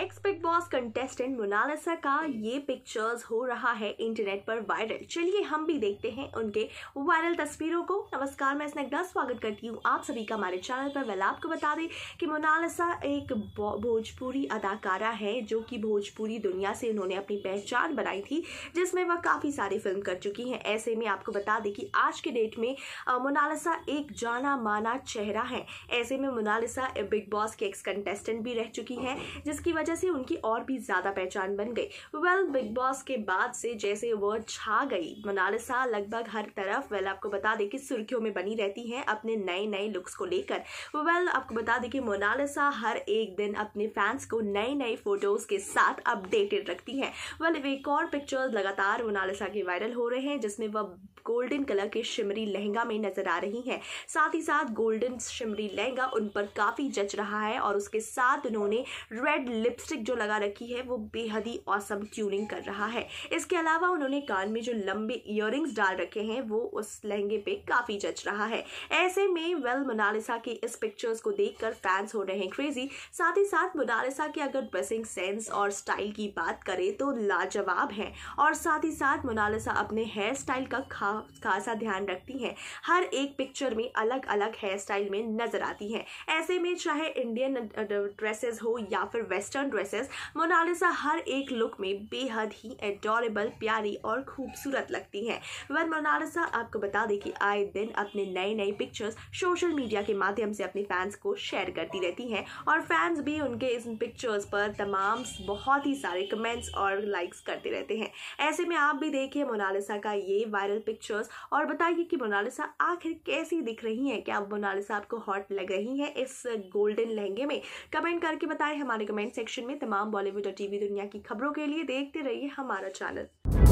x Bigg Boss contestant Monalisa का ये pictures हो रहा है इंटरनेट पर वायरल चलिए हम भी देखते हैं उनके वायरल तस्वीरों को नमस्कार मैं स्नेगडा स्वागत करती हूँ आप सभी का हमारे चैनल पर वेल आपको बता दें कि मोनालिसा एक भोजपुरी अदाकारा है जो कि भोजपुरी दुनिया से उन्होंने अपनी पहचान बनाई थी जिसमें वह काफ़ी सारी फिल्म कर चुकी हैं ऐसे में आपको बता दें कि आज के डेट में मोनालिसा एक जाना माना चेहरा है ऐसे में मोनालिसा बिग बॉस के एक्स कंटेस्टेंट भी रह चुकी हैं जिसकी वजह वजह से उनकी और भी ज़्यादा पहचान बन गई वेल बिग बॉस के बाद से जैसे वो छा गई मोनालिसा लगभग हर तरफ वेल आपको बता दें कि सुर्खियों में बनी रहती हैं अपने नए नए लुक्स को लेकर वेल आपको बता दें कि मोनालिसा हर एक दिन अपने फैंस को नए नए फोटोज़ के साथ अपडेटेड रखती हैं वेल एक और पिक्चर्स लगातार मोनालिसा के वायरल हो रहे हैं जिसमें वह गोल्डन कलर के शिमरी लहंगा में नजर आ रही हैं साथ ही साथ गोल्डन शिमरी लहंगा उन पर काफ़ी जच रहा है और उसके साथ उन्होंने रेड लिप लिपस्टिक जो लगा रखी है वो बेहद ही औसम ट्यूनिंग कर रहा है इसके अलावा उन्होंने कान में जो लंबे इयर डाल रखे हैं वो उस लहंगे पे काफी जच रहा है ऐसे में वेल मोनालिसा की इस पिक्चर्स को देखकर फैंस हो रहे हैं क्रेजी साथ ही साथ मोनालिसा की अगर ड्रेसिंग सेंस और स्टाइल की बात करें तो लाजवाब है और साथ ही साथ मोनालिसा अपने हेयर स्टाइल का खा, खासा ध्यान रखती हैं हर एक पिक्चर में अलग अलग हेयर स्टाइल में नजर आती हैं ऐसे में चाहे इंडियन ड्रेसेस हो या फिर वेस्टर्न ड्रेसेस मोनालिसा हर एक लुक में बेहद ही एडोरेबल प्यारी और खूबसूरत लगती हैं वह मोनालिसा आपको बता दें कि आए दिन अपने नए नए पिक्चर्स सोशल मीडिया के माध्यम से अपने फैंस को शेयर करती रहती हैं और फैंस भी उनके इस पिक्चर्स पर तमाम बहुत ही सारे कमेंट्स और लाइक्स करते रहते हैं ऐसे में आप भी देखिए मोनालिसा का ये वायरल पिक्चर्स और बताइए कि मोनालिसा आखिर कैसी दिख रही है क्या मोनालिसा आपको हॉट लग रही है इस गोल्डन लहंगे में कमेंट करके बताएं हमारे कमेंट सेक्शन सेक्शन में तमाम बॉलीवुड और टीवी दुनिया की खबरों के लिए देखते रहिए हमारा चैनल